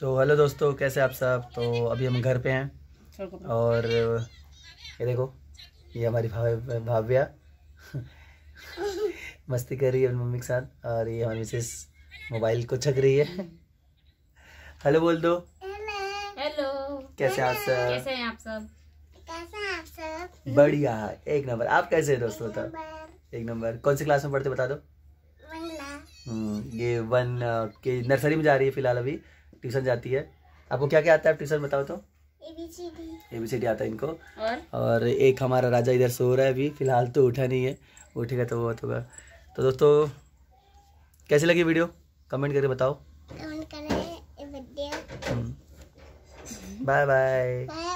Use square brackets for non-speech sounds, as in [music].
तो हेलो दोस्तों कैसे आप सब तो अभी हम घर पे हैं और ये देखो ये हमारी भाव्या [laughs] मस्ती कर रही है अपनी मम्मी के साथ और ये हमारी मिसेस मोबाइल को छक रही है हेलो बोल दो हेलो कैसे आप सब कैसे हैं आप सब बढ़िया एक नंबर आप कैसे हैं दोस्तों बताओ एक नंबर कौन सी क्लास में पढ़ते बता दो हम्म, ये वन के नर्सरी में जा रही है फिलहाल अभी ट्यूशन जाती है आपको क्या क्या आता है आप ट्यूशन बताओ तो ए बी सी डी आता है इनको और और एक हमारा राजा इधर सो रहा है अभी फिलहाल तो उठा नहीं है उठेगा तो बहुत होगा तो दोस्तों कैसे लगी वीडियो कमेंट करके बताओ हम्म। Bye bye